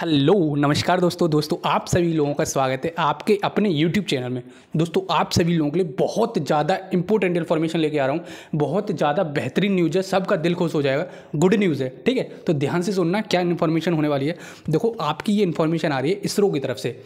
hello नमस्कार दोस्तों दोस्तों आप सभी लोगों का स्वागत है आपके अपने यूट्यूब चैनल में दोस्तों आप सभी लोगों के लिए बहुत ज़्यादा इंपॉर्टेंट इन्फॉर्मेशन लेके आ रहा हूँ बहुत ज़्यादा बेहतरीन न्यूज़ है सबका दिल खुश हो जाएगा गुड न्यूज़ है ठीक है तो ध्यान से सुनना क्या इन्फॉर्मेशन होने वाली है देखो आपकी ये इन्फॉर्मेशन आ रही है इसरो की तरफ से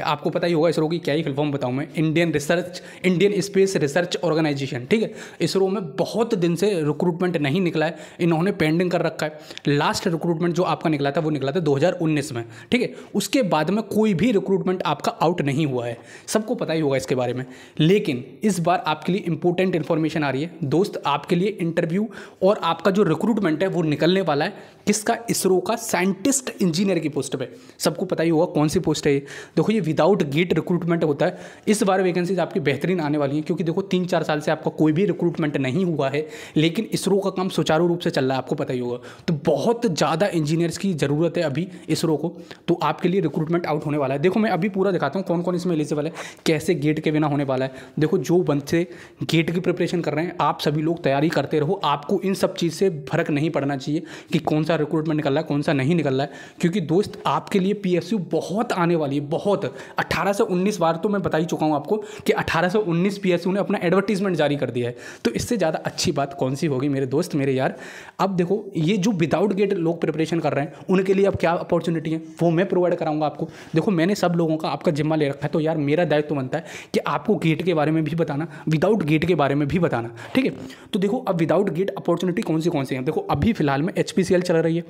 आपको पता ही होगा इसरो की क्या ही फुल फॉर्म मैं Indian research Indian space research organisation ठीक है इसरो में बहुत दिन से रिक्रूटमेंट नहीं निकला है इन्होंने पेंडिंग कर रखा है लास्ट रिक्रूटमेंट जो आपका निकला था वो निकला था 2019 में ठीक है उसके बाद में कोई भी रिक्रूटमेंट आपका आउट नहीं हुआ है सबको पता ही होगा इसके बारे में लेकिन इस बार आपके लिए इंपॉर्टेंट इन्फॉर्मेशन आ रही है दोस्त आपके लिए इंटरव्यू और आपका जो रिक्रूटमेंट है वो निकलने वाला है किसका इसरो का साइंटिस्ट इंजीनियर की पोस्ट पर सबको पता ही होगा कौन सी पोस्ट है ये देखो ये विदाउट गेट रिक्रूटमेंट होता है इस बार वैकेंसीज आपकी बेहतरीन आने वाली हैं क्योंकि देखो तीन चार साल से आपका कोई भी रिक्रूटमेंट नहीं हुआ है लेकिन इसरो का काम सुचारू रूप से चल रहा है आपको पता ही होगा तो बहुत ज़्यादा इंजीनियर्स की ज़रूरत है अभी इसरो को तो आपके लिए रिक्रूटमेंट आउट होने वाला है देखो मैं अभी पूरा दिखाता हूँ कौन कौन इसमें एलिजिबल है कैसे गेट के बिना होने वाला है देखो जो बंदे गेट की प्रिपरेशन कर रहे हैं आप सभी लोग तैयारी करते रहो आपको इन सब चीज़ से फर्क नहीं पड़ना चाहिए कि कौन सा रिक्रूटमेंट निकल रहा है कौन सा नहीं निकल रहा है क्योंकि दोस्त आपके लिए पी बहुत आने वाली है बहुत तक से 19 बार तो मैं बता ही चुका हूँ आपको कि 18 से पीएसयू ने अपना एडवर्टीजमेंट जारी कर दिया है तो इससे ज़्यादा अच्छी बात कौन सी होगी मेरे दोस्त मेरे यार अब देखो ये जो विदाउट गेट लोग प्रिपरेशन कर रहे हैं उनके लिए अब क्या अपॉर्चुनिटी है वो मैं प्रोवाइड कराऊंगा आपको देखो मैंने सब लोगों का आपका जिम्मा ले रखा है तो यार मेरा दायित्व तो बनता है कि आपको गेट के बारे में भी बताना विदाउट गेट के बारे में भी बताना ठीक है तो देखो अब विदाउट गेट अपॉर्चुनिटी कौन सी कौन सी है देखो अभी फिलहाल में एच चल रही है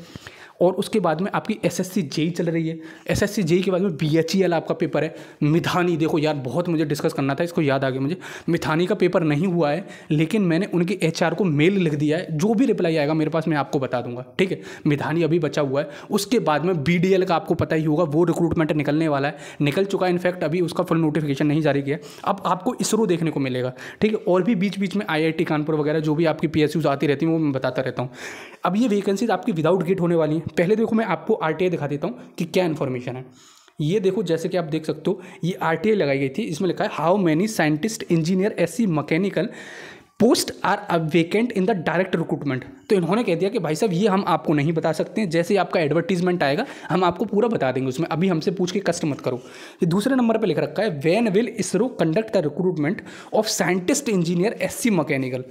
और उसके बाद में आपकी एस एस चल रही है एस एस के बाद में बी e आपका का पेपर है मिथानी देखो यार बहुत मुझे डिस्कस करना था इसको याद आ गया मुझे मिथानी का पेपर नहीं हुआ है लेकिन मैंने उनके एच को मेल लिख दिया है जो भी रिप्लाई आएगा मेरे पास मैं आपको बता दूंगा ठीक है मिथानी अभी बचा हुआ है उसके बाद में बी का आपको पता ही होगा वो रिक्रूटमेंट निकलने वाला है निकल चुका है इनफैक्ट अभी उसका फुल नोटिफिकेशन नहीं जारी किया अब आपको इसरो देखने को मिलेगा ठीक है और भी बीच बीच में आई कानपुर वगैरह जो भी आपकी पी आती रहती हैं वो मैं बताता रहता हूँ अब ये वैकेंसीज आपकी विदाउट गेट होने वाली हैं पहले देखो मैं आपको आर दिखा देता हूँ कि क्या इन्फॉर्मेशन है ये देखो जैसे कि आप देख सकते हो ये आर लगाई गई थी इसमें लिखा है how many scientist engineer S mechanical post are vacant in the direct recruitment तो इन्होंने कह दिया कि भाई साहब ये हम आपको नहीं बता सकते हैं जैसे ही आपका एडवर्टीजमेंट आएगा हम आपको पूरा बता देंगे उसमें अभी हमसे पूछ के कष्ट मत करो ये दूसरे नंबर पे लिख रखा है when will ISRO conduct the recruitment of scientist engineer S C mechanical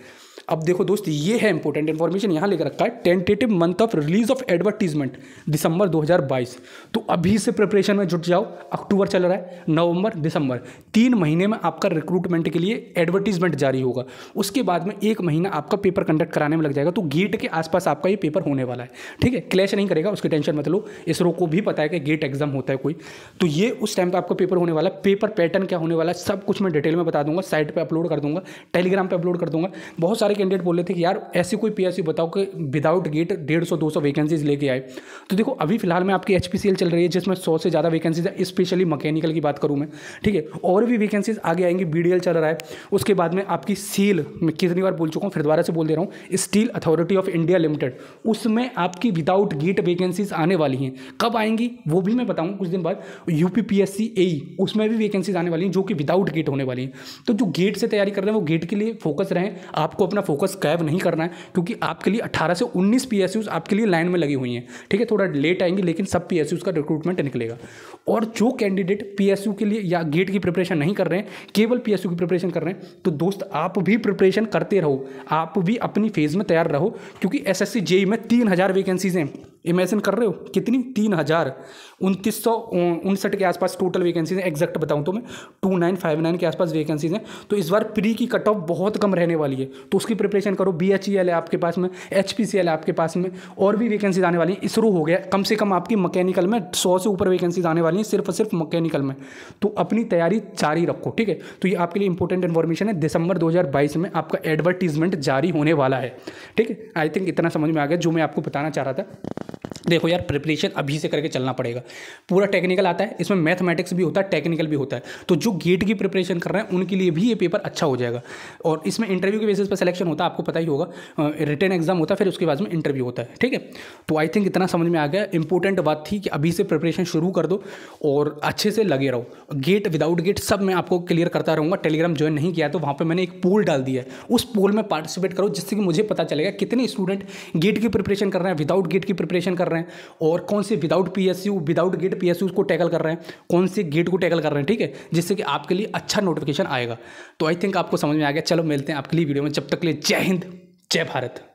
अब देखो दोस्त ये है इंपॉर्टेंट इन्फॉर्मेशन यहाँ लेकर रखा है tentative month of release of advertisement December 2022 तो अभी से प्रिपरेशन में जुट जाओ अक्टूबर चल रहा है नवंबर दिसंबर तीन महीने में आपका रिक्रूटमेंट के लिए एडवर्टीजमेंट जारी होगा उसके बाद में एक महीना आपका पेपर कंडक्ट कराने में लग जाएगा तो गेट के आसपास आपका ये पेपर होने वाला है ठीक है क्लैश नहीं करेगा उसकी टेंशन मत लो इसरो को भी पता है कि गेट एग्जाम होता है कोई तो ये उस टाइम पर तो आपका पेपर होने वाला है पेपर पैटर्न क्या होने वाला है सब कुछ मैं डिटेल में बता दूंगा साइट पर अपलोड कर दूंगा टेलीग्राम पर अपलोड कर दूंगा बहुत सारे कैंडिडेट बोल रहे थे कि यार ऐसी कोई पी बताओ कि विदाउट गेट डेढ़ सौ दो सौ वैकेंसीज लेके आए तो देखो अभी फिलहाल में आपकी एच चल रही है जिसमें सौ से ज़्यादा वैकेंसीज है स्पेशली मैकेनिकल की बात करूँ मैं ठीक है और भी वैकेंसीज आगे आएंगी बी चल रहा है उसके बाद में आपकी सील मैं कितनी बार बोल चुका हूँ फिर दोबारा से बोल दे रहा हूँ Steel Authority of India Limited उसमें आपकी विदाउट गेट वैकेंसीज आने वाली हैं कब आएंगी वो भी मैं बताऊँ कुछ दिन बाद यू पी e, उसमें भी वैकेंसीज आने वाली हैं जो कि विदाउट गेट होने वाली हैं तो जो गेट से तैयारी कर रहे हैं वो गेट के लिए फोकस रहें आपको अपना फोकस कैब नहीं करना है क्योंकि आपके लिए अट्ठारह से उन्नीस पी आपके लिए लाइन में लगी हुई हैं ठीक है थोड़ा लेट आएंगे लेकिन सब पी का रिक्रूटमेंट निकलेगा और जो कैंडिडेट पी के लिए या गेट की प्रिपरेशन नहीं कर रहे हैं केवल पी की प्रिपरेशन कर रहे हैं तो दोस्त आप भी प्रिपरेशन करते रहो आप भी अपनी फेज़ में तैयार रहो क्योंकि एस एस e में तीन हज़ार वैकेंसीज़ हैं इमेजिन कर रहे हो कितनी तीन हज़ार उनतीस सौ उनसठ के आसपास टोटल वैकेंसीज हैं एग्जैक्ट बताऊँ तो मैं टू नाइन फाइव नाइन के आसपास वैकेंसीज हैं तो इस बार प्री की कट ऑफ बहुत कम रहने वाली है तो उसकी प्रिपरेशन करो बी एच ई एल है आपके पास में एच पी सी एल है आपके पास में और भी वैकेंसीज आने वाली हैं इसरो हो गया कम से कम आपकी मकैनिकल में सौ से ऊपर वैकेंसीज आने वाली हैं सिर्फ और सिर्फ मकैनिकल में तो अपनी तैयारी जारी रखो ठीक है तो ये आपके लिए इंपॉर्टेंट इन्फॉर्मेशन है दिसंबर बाईस में आपका एडवर्टीजमेंट जारी होने वाला है ठीक है आई थिंक इतना समझ में आ गया जो मैं आपको बताना चाह रहा था देखो यार प्रिपरेशन अभी से करके चलना पड़ेगा पूरा टेक्निकल आता है इसमें मैथमेटिक्स भी होता है टेक्निकल भी होता है तो जो गेट की प्रिपरेशन कर रहे हैं उनके लिए भी ये पेपर अच्छा हो जाएगा और इसमें इंटरव्यू के बेसिस पर सिलेक्शन होता है आपको पता ही होगा रिटर्न एग्जाम होता है फिर उसके बाद में इंटरव्यू होता है ठीक है तो आई थिंक इतना समझ में आ गया इंपॉर्टेंट बात थी कि अभी से प्रिपरेशन शुरू कर दो और अच्छे से लगे रहो गेट विदाउट गेट सब मैं आपको क्लियर करता रहूँगा टेलीग्राम ज्वाइन नहीं किया तो वहाँ पर मैंने एक पोल डाल दिया है उस पोल में पार्टिसिपेट करो जिससे कि मुझे पता चलेगा कितने स्टूडेंट गेट की प्रिपरेशन कर रहे हैं विदाउट गेट की प्रिपरेशन कर रहे हैं और कौन से without P S U without GATE P S U को टैकल कर रहे हैं कौन से गेट को टैकल कर रहे हैं ठीक है जिससे कि आपके लिए अच्छा नोटिफिकेशन आएगा तो आई थिंक आपको समझ में आ गया चलो मिलते हैं आपके लिए वीडियो में जब तक लिए जय हिंद जय भारत